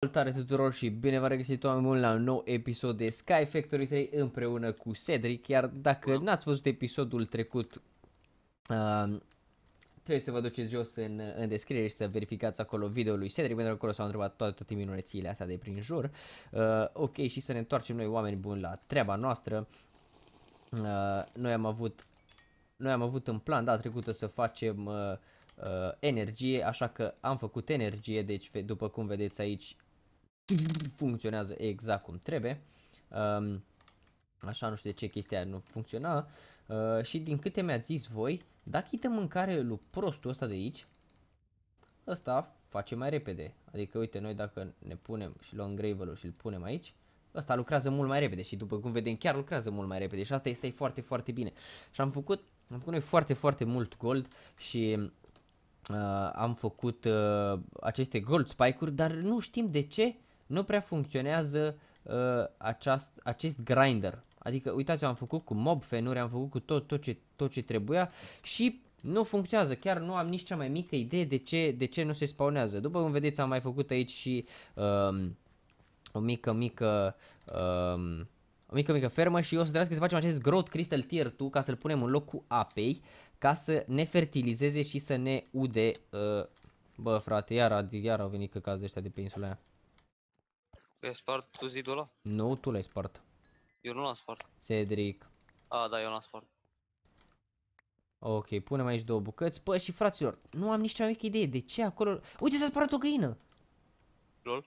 Salutare tuturor și bine v-am regăsit oameni buni la un nou episod de Sky Factory 3 împreună cu Cedric Iar dacă n-ați văzut episodul trecut uh, Trebuie să vă duceți jos în, în descriere și să verificați acolo videoul lui Cedric Pentru că acolo s-au întrebat toate, toate minunețile astea de prin jur uh, Ok și să ne întoarcem noi oameni buni la treaba noastră uh, Noi am avut Noi am avut în plan da trecută să facem uh, uh, energie Așa că am făcut energie Deci după cum vedeți aici funcționează exact cum trebuie. Um, așa nu știu de ce chestia nu funcționa. Uh, și din câte mi-ați zis voi, dacă îi dăm mâncare lui prostul ăsta de aici, ăsta face mai repede. Adică uite noi dacă ne punem și luăm gravel și îl punem aici, ăsta lucrează mult mai repede și după cum vedem chiar lucrează mult mai repede și asta este foarte foarte bine. Și am făcut, am făcut noi foarte foarte mult gold și uh, am făcut uh, aceste gold spike-uri, dar nu știm de ce nu prea funcționează uh, aceast, acest grinder. Adică, uitați, am făcut cu mob fenuri, am făcut cu tot, tot, ce, tot ce trebuia și nu funcționează, chiar nu am nici cea mai mică idee de ce, de ce nu se spawnează. După cum vedeți, am mai făcut aici și um, o mică, mică, um, o mică, mică fermă și o să trebuiască să facem acest growth crystal tier 2 ca să-l punem în locul apei, ca să ne fertilizeze și să ne ude, uh, bă frate, iar, iar au venit căcați ăștia de pe insula aia. Ai spart tu zidul ăla? Nu, tu l-ai spart. Eu nu l-am spart. Cedric. A, da, eu l-am spart. Ok, punem aici două bucăți. Păi și fraților, nu am nici cea mică idee de ce acolo... Uite, s-a spart o găină! Lol?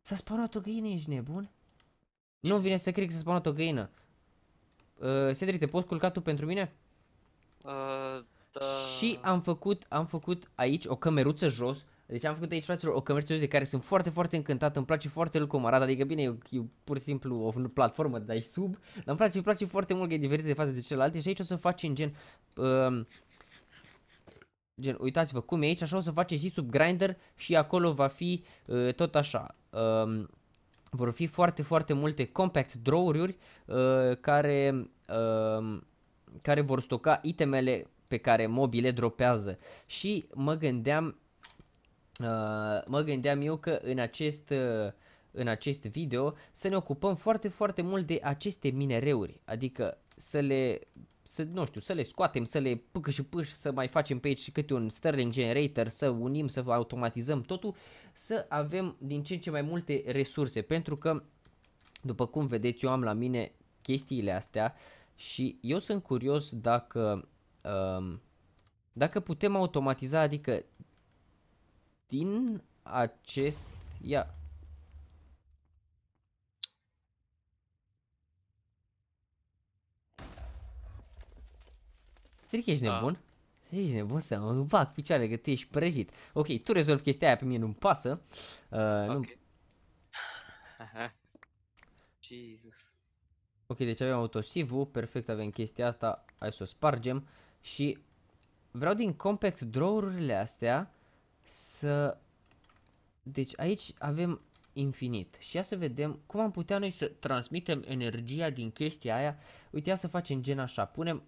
S-a spart o găină, ești nebun? Nu vine să cred că s-a spart o găină. Uh, Cedric, te poți culca tu pentru mine? Uh, da. Și am făcut, am făcut aici o cameruță jos deci am făcut aici, fraților, o cămărță de care sunt foarte, foarte încântat, îmi place foarte mult cum arată, adică bine, e, e pur și simplu o platformă de dai sub, dar îmi place, îmi place foarte mult că e diferit de față de celelalte și aici o să facem gen... um, gen, uitați-vă cum e aici, așa o să face și sub grinder și acolo va fi uh, tot așa. um, vor fi foarte, foarte multe compact draw-uri uh, care, uh, care vor stoca itemele pe care mobile dropează și mă gândeam Uh, mă gândeam eu că în acest uh, în acest video să ne ocupăm foarte foarte mult de aceste minereuri, adică să le să, nu știu, să le scoatem, să le pâcă și pâș, să mai facem pe aici câte un Sterling Generator, să unim, să automatizăm totul, să avem din ce în ce mai multe resurse, pentru că, după cum vedeți, eu am la mine chestiile astea și eu sunt curios dacă, um, dacă putem automatiza, adică din acest... Ia. Zic ești da. nebun? da. Ești nebun să mă fac picioare, că tu ești prăjit. Ok, tu rezolvi chestia aia, pe mine nu-mi pasă. Uh, okay. nu Jesus. Ok, deci avem autosivul, perfect avem chestia asta, hai să o spargem. Și vreau din compact draw-urile astea să... Deci aici avem infinit și ia să vedem cum am putea noi să transmitem energia din chestia aia. Uite, ia să facem gen așa, punem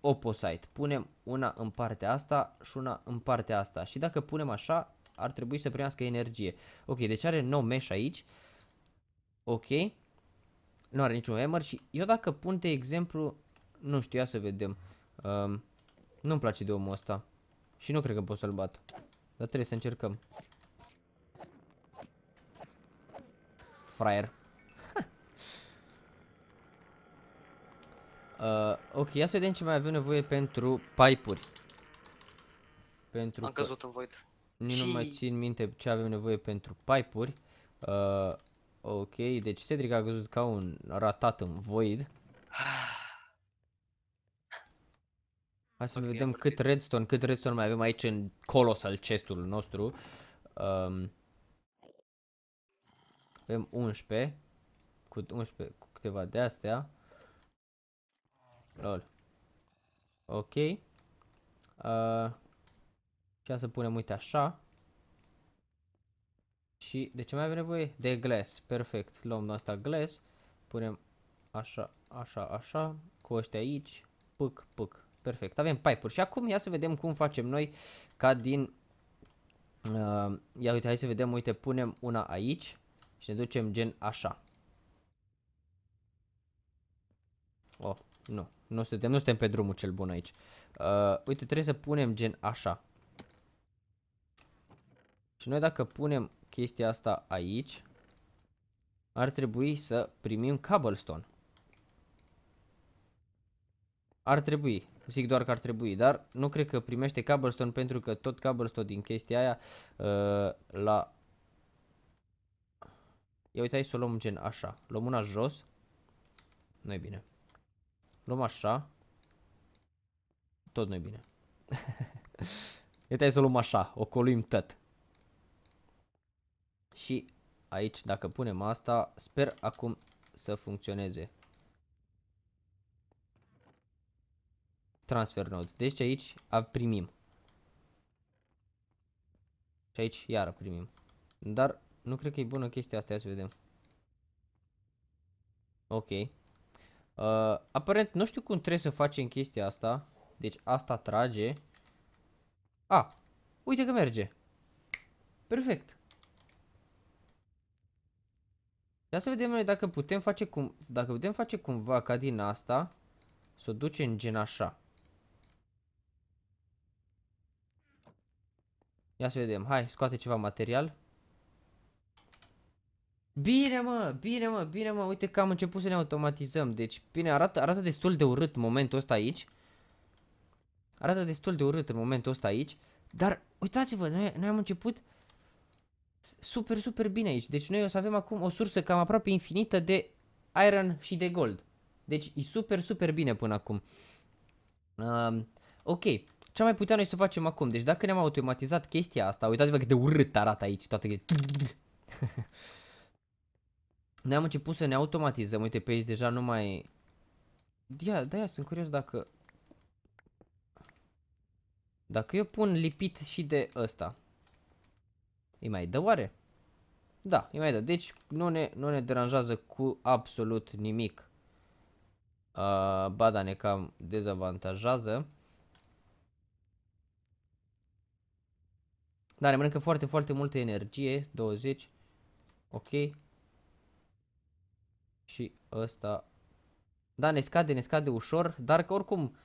opposite, punem una în partea asta și una în partea asta și dacă punem așa ar trebui să primească energie. Ok, deci are no mesh aici, ok, nu are niciun hammer și eu dacă pun de exemplu, nu știu, ia să vedem, um, nu-mi place de omul ăsta și nu cred că pot să-l bat. Dar trebuie să încercăm. Fraier. uh, ok, ia să vedem ce mai avem nevoie pentru pipe-uri. Pentru Am căzut în void. Nici și... nu mai țin minte ce avem nevoie pentru pipe-uri. Uh, ok, deci Cedric a căzut ca un ratat în void. Ah. Hai să okay, vedem cât redstone, cât redstone mai avem aici în colosal chestul nostru. Um, avem 11 cu 11 cu câteva de astea. Lol. Ok. Uh, și să punem, uite, așa. Și de ce mai avem nevoie? De glass. Perfect. Luăm noi asta glass. Punem așa, așa, așa. Cu ăștia aici. Puc, puc perfect. Avem pipe-uri și acum ia să vedem cum facem noi ca din... Uh, ia uite, hai să vedem, uite, punem una aici și ne ducem gen așa. Oh, nu, nu suntem, nu suntem pe drumul cel bun aici. Uh, uite, trebuie să punem gen așa. Și noi dacă punem chestia asta aici, ar trebui să primim cobblestone. Ar trebui zic doar că ar trebui, dar nu cred că primește Cobblestone pentru că tot Cobblestone din chestia aia uh, la... Ia uite aici să o luăm gen așa, luăm una jos, nu e bine, luăm așa, tot nu e bine. Uite să o luăm așa, o coluim tot. Și aici dacă punem asta, sper acum să funcționeze. transfer node. Deci aici primim. Și aici iară primim. Dar nu cred că e bună chestia asta, ia să vedem. Ok. Uh, aparent nu știu cum trebuie să facem chestia asta. Deci asta trage. A, ah, uite că merge. Perfect. Ia să vedem noi dacă putem face cum, dacă putem face cumva ca din asta, să o ducem gen așa. Ia să vedem. Hai, scoate ceva material. Bine mă, bine mă, bine mă, uite că am început să ne automatizăm, deci bine, arată, arată destul de urât momentul ăsta aici. Arată destul de urât în momentul ăsta aici, dar uitați-vă, noi, noi am început super, super bine aici, deci noi o să avem acum o sursă cam aproape infinită de iron și de gold. Deci e super, super bine până acum. Um, ok, ce mai putea noi să facem acum? Deci dacă ne-am automatizat chestia asta, uitați-vă cât de urât arată aici toată ne am început să ne automatizăm, uite pe aici deja nu mai... Ia, da, ia, sunt curios dacă... Dacă eu pun lipit și de ăsta, îi mai dă oare? Da, îi mai dă. Deci nu ne, nu ne deranjează cu absolut nimic. Uh, ba da, ne cam dezavantajează. Dar ne mănâncă foarte, foarte multă energie. 20. Ok. Și ăsta. Da, ne scade, ne scade ușor, dar că oricum,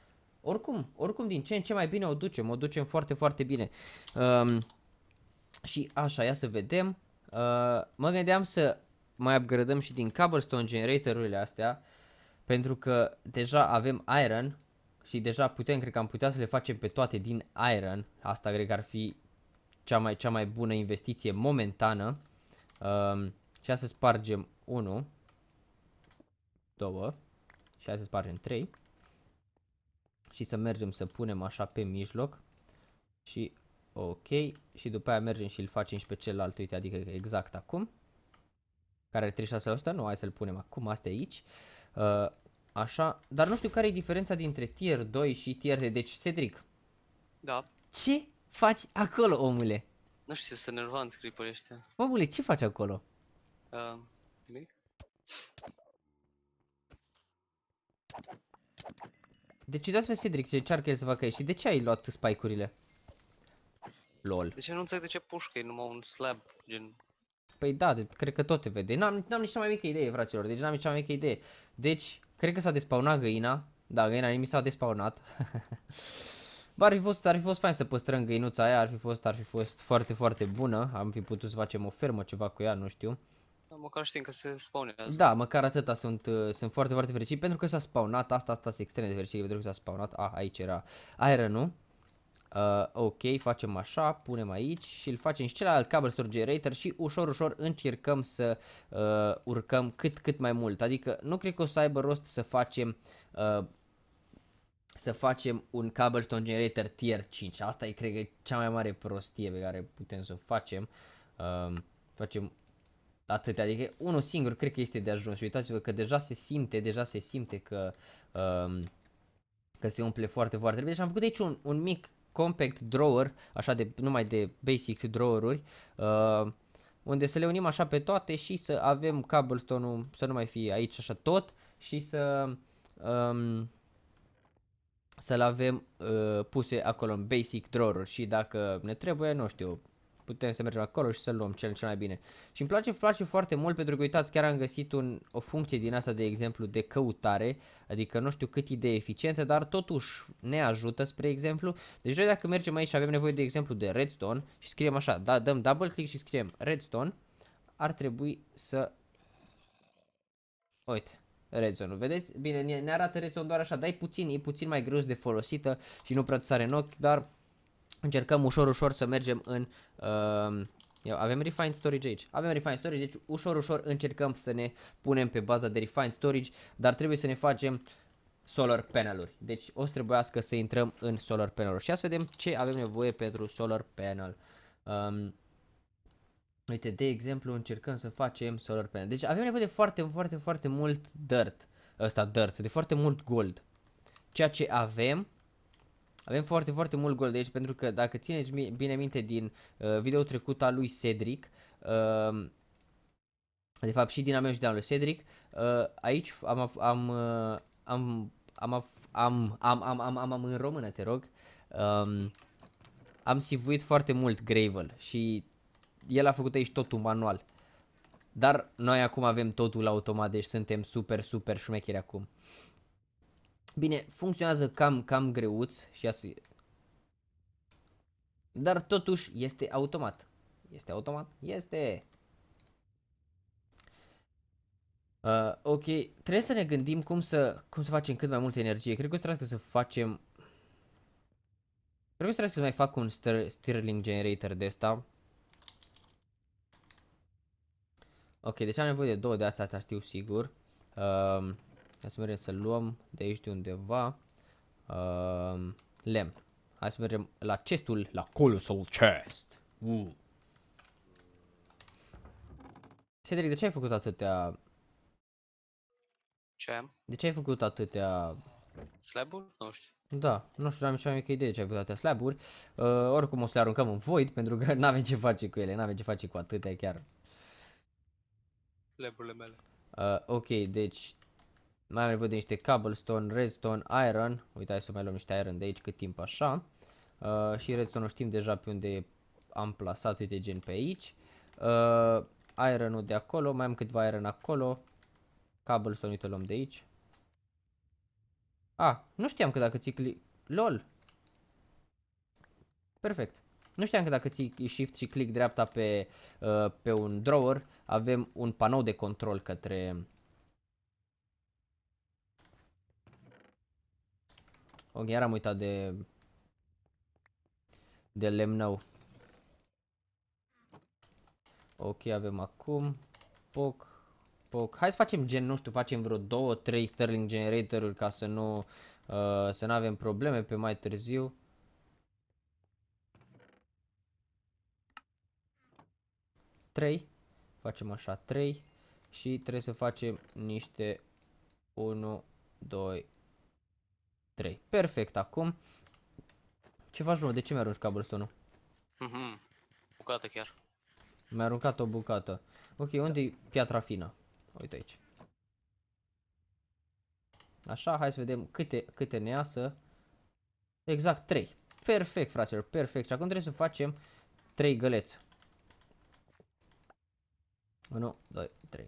oricum, oricum din ce în ce mai bine o ducem, o ducem foarte, foarte bine. Um, și așa, ia să vedem. Uh, mă gândeam să mai upgradăm și din cobblestone generatorurile astea, pentru că deja avem iron și deja putem, cred că am putea să le facem pe toate din iron. Asta cred că ar fi cea mai, cea mai bună investiție momentană. Um, și să spargem 1, 2 și hai să spargem 3 și să mergem să punem așa pe mijloc și ok și după aia mergem și îl facem și pe celălalt, uite, adică exact acum care are 36%, nu, hai să-l punem acum, asta aici uh, așa, dar nu știu care e diferența dintre tier 2 și tier 3, deci Cedric da. ce faci acolo, omule? Nu știu, să nervan scripării ăștia. Omule, ce faci acolo? Uh, Deci uitați-vă Cedric ce încearcă el să facă și de ce ai luat spike-urile? LOL. ce deci nu înțeleg de ce pușcă, e numai un slab, gen... Păi da, de, cred că tot te vede. N-am nici cea mai mică idee, fraților, deci n-am nici cea mai mică idee. Deci, cred că s-a despaunat găina. Da, găina nimic s-a despaunat. Bă, ar fi fost, ar fi fost fain să păstrăm găinuța aia, ar fi fost, ar fi fost foarte, foarte bună. Am fi putut să facem o fermă ceva cu ea, nu știu. Da, măcar știm că se spawnează. Da, măcar atâta sunt, uh, sunt foarte, foarte fericit pentru că s-a spawnat, asta, asta se extrem de fericit pentru că s-a spawnat. Ah, aici era aeră, nu? Uh, ok, facem așa, punem aici și îl facem și celălalt cable storage generator și ușor, ușor încercăm să uh, urcăm cât, cât mai mult. Adică nu cred că o să aibă rost să facem uh, să facem un cobblestone generator tier 5. Asta e, cred că, cea mai mare prostie pe care putem să o facem. Um, facem atât, adică unul singur cred că este de ajuns. uitați-vă că deja se simte, deja se simte că, um, că se umple foarte, foarte repede. Și am făcut aici un, un mic compact drawer, așa de, numai de basic drawer-uri, uh, unde să le unim așa pe toate și să avem cobblestone-ul să nu mai fie aici așa tot și să... Um, să-l avem uh, puse acolo în basic drawer și dacă ne trebuie, nu știu, putem să mergem acolo și să luăm cel cel mai bine. Și îmi place, place foarte mult pentru că uitați, chiar am găsit un, o funcție din asta de exemplu de căutare, adică nu știu cât de eficientă, dar totuși ne ajută spre exemplu. Deci noi dacă mergem aici și avem nevoie de exemplu de redstone și scriem așa, da, dăm double click și scriem redstone, ar trebui să... Uite, redzone-ul. Vedeți? Bine, ne, arată redzone doar așa, dai puțin, e puțin mai greu de folosită și nu prea sare în ochi, dar încercăm ușor, ușor să mergem în... Uh, eu, avem Refined Storage aici. Avem Refined Storage, deci ușor, ușor încercăm să ne punem pe baza de Refined Storage, dar trebuie să ne facem solar paneluri. Deci o să trebuiască să intrăm în solar panel-uri. Și să vedem ce avem nevoie pentru solar panel. Um, Uite, de exemplu, încercăm să facem solar panel. Deci avem nevoie de foarte, foarte, foarte mult dirt. Ăsta, dirt. De foarte mult gold. Ceea ce avem avem foarte, foarte mult gold aici pentru că dacă țineți bine minte din uh, video trecut al lui Cedric, uh, de fapt și din a și de al lui Cedric, uh, aici am, am, uh, am, am, am, am, am, am, am, am, am în română, te rog, um, am sivuit foarte mult Gravel și el a făcut aici totul manual. Dar noi acum avem totul automat, deci suntem super, super șmecheri acum. Bine, funcționează cam, cam greuț și asta Dar totuși este automat. Este automat? Este! Uh, ok, trebuie să ne gândim cum să, cum să facem cât mai multă energie. Cred că o să trebuie să facem... Cred că o să trebuie să mai fac un Stirling Generator de asta. Ok, deci am nevoie de două de asta, asta știu sigur. Uh, hai să mergem să luăm de aici de undeva uh, lemn. Hai să mergem la chestul, la colossal chest. Uh. Cedric, de ce ai făcut atâtea... Ce am? De ce ai făcut atâtea... Slaburi? Nu știu. Da, nu știu, n-am nicio mică idee de ce ai făcut atâtea slaburi. Uh, oricum o să le aruncăm în void, pentru că n-avem ce face cu ele, n-avem ce face cu atâtea chiar slab mele. Uh, ok, deci mai am nevoie de niște cobblestone, redstone, iron. Uitați să mai luăm niște iron de aici cât timp așa. Uh, și redstone-ul știm deja pe unde am plasat, uite, gen pe aici. Uh, iron-ul de acolo, mai am câteva iron acolo. Cobblestone, uite, luăm de aici. ah, nu știam că dacă ții LOL! Perfect. Nu știam că dacă ții shift și click dreapta pe, uh, pe un drawer, avem un panou de control către... Ok, iar am uitat de... De lemnău. Ok, avem acum... Poc, poc. Hai să facem gen, nu știu, facem vreo 2-3 Sterling Generator-uri ca să nu... Uh, să nu avem probleme pe mai târziu. 3. Facem așa 3 și trebuie să facem niște 1, 2, 3. Perfect, acum. Ce faci, mă? De ce mi-arunci cobblestone-ul? Mhm, mm bucată chiar. Mi-a aruncat o bucată. Ok, unde e piatra fină? Uite aici. Așa, hai să vedem câte, câte ne iasă. Exact 3. Perfect, fraților, perfect. Și acum trebuie să facem 3 găleți. 1, 2, 3.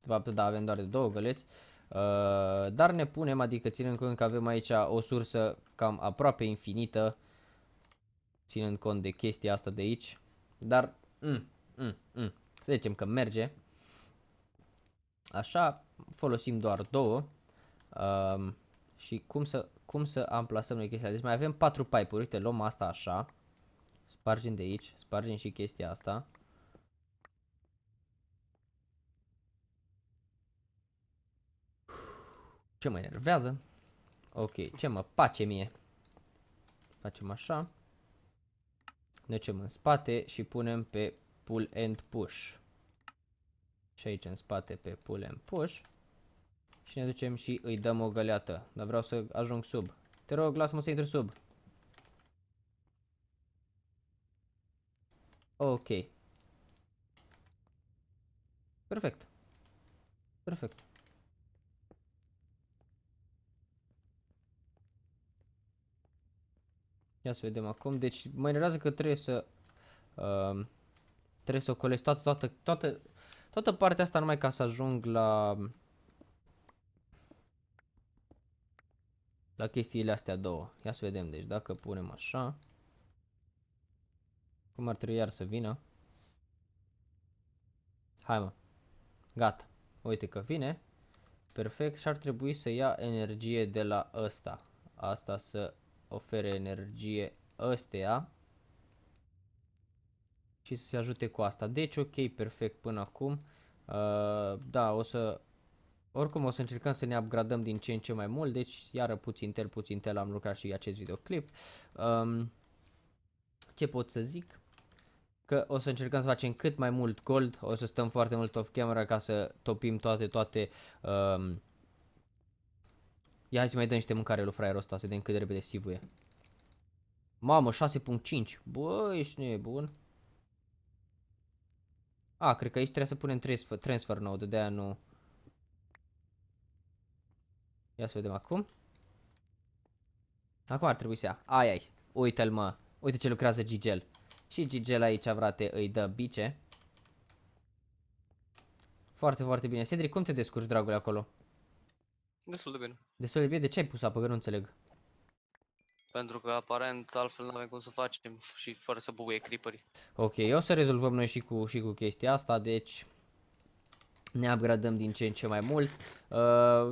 De fapt, da, avem doar două găleți. Uh, dar ne punem, adică ținând cont că avem aici o sursă cam aproape infinită, ținând cont de chestia asta de aici, dar mm, mm, mm, să zicem că merge. Așa, folosim doar două Uh, și cum să, cum să amplasăm noi chestia Deci mai avem patru pipe-uri, uite, luăm asta așa, spargem de aici, spargem și chestia asta Ce mă enervează? Ok, ce mă pace mie? Facem așa. Ne ducem în spate și punem pe pull and push. Și aici în spate pe pull and push. Și ne ducem și îi dăm o găleată. Dar vreau să ajung sub. Te rog, lasă-mă să intru sub. Ok. Perfect. Perfect. Ia să vedem acum. Deci mă enervează că trebuie să... Uh, trebuie să ocolesc toată, toată, toată, toată partea asta numai ca să ajung la... La chestiile astea două. Ia să vedem. Deci dacă punem așa... Cum ar trebui iar să vină? Hai mă. Gata. Uite că vine. Perfect. Și ar trebui să ia energie de la ăsta. Asta să ofere energie ăstea și să se ajute cu asta. Deci ok, perfect până acum. Uh, da, o să... Oricum o să încercăm să ne upgradăm din ce în ce mai mult, deci iară puțin tel, puțin tel am lucrat și acest videoclip. Um, ce pot să zic? Că o să încercăm să facem cât mai mult gold, o să stăm foarte mult off camera ca să topim toate, toate um, Ia hai să mai dăm niște mâncare lui fraierul ăsta, să vedem cât de repede sivuie. Mamă, 6.5. Bă, ești nebun. A, cred că aici trebuie să punem transfer, transfer node, de-aia nu... Ia să vedem acum. Acum ar trebui să ia. Ai, ai. Uite-l, mă. Uite ce lucrează Gigel. Și Gigel aici, vrate, îi dă bice. Foarte, foarte bine. Cedric, cum te descurci, dragule, acolo? Destul de bine. Destul de bine? De ce ai pus apă? Că nu înțeleg. Pentru că aparent altfel nu avem cum să facem și fără să bubuie creeperii. Ok, o să rezolvăm noi și cu, și cu chestia asta, deci ne upgradăm din ce în ce mai mult. Uh,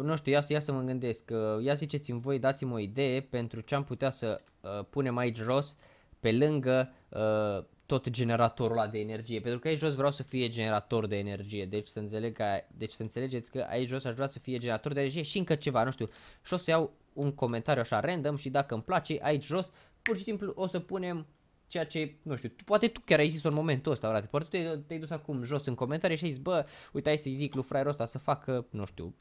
nu știu, ia, ia să mă gândesc, uh, ia ziceți-mi voi, dați-mi o idee pentru ce am putea să uh, punem aici jos, pe lângă uh, tot generatorul ăla de energie, pentru că aici jos vreau să fie generator de energie, deci să, înțeleg că, deci să înțelegeți că aici jos aș vrea să fie generator de energie și încă ceva, nu știu, și o să iau un comentariu așa random și dacă îmi place aici jos, pur și simplu o să punem ceea ce, nu știu, poate tu chiar ai zis în momentul ăsta, frate, poate tu te-ai, te dus acum jos în comentarii și ai zis, bă, uite, hai să-i zic lui fraierul ăsta să facă, nu știu,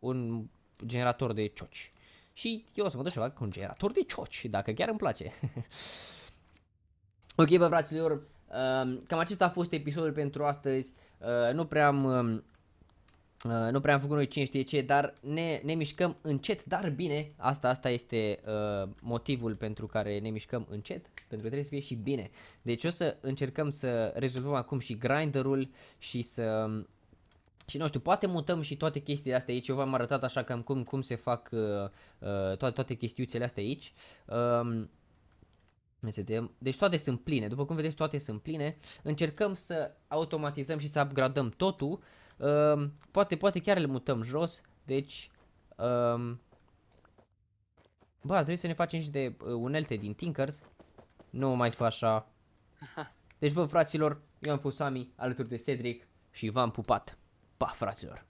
un generator de cioci. Și eu o să mă duc și fac un generator de cioci, dacă chiar îmi place. Ok, bă, fraților, uh, cam acesta a fost episodul pentru astăzi. Uh, nu prea am... Um, uh, nu prea am făcut noi cine știe ce, dar ne, ne mișcăm încet, dar bine. Asta, asta este uh, motivul pentru care ne mișcăm încet, pentru că trebuie să fie și bine. Deci o să încercăm să rezolvăm acum și grinderul și să... Um, și nu știu, poate mutăm și toate chestiile astea aici, eu v-am arătat așa cam cum, cum se fac uh, uh, toate, toate chestiuțele astea aici. Uh, deci toate sunt pline, după cum vedeți toate sunt pline. Încercăm să automatizăm și să upgradăm totul. Um, poate, poate chiar le mutăm jos, deci... Um, bă, trebuie să ne facem și de uh, unelte din Tinkers. Nu mai fa așa. Deci bă, fraților, eu am fost Sami alături de Cedric și v-am pupat. Pa, fraților!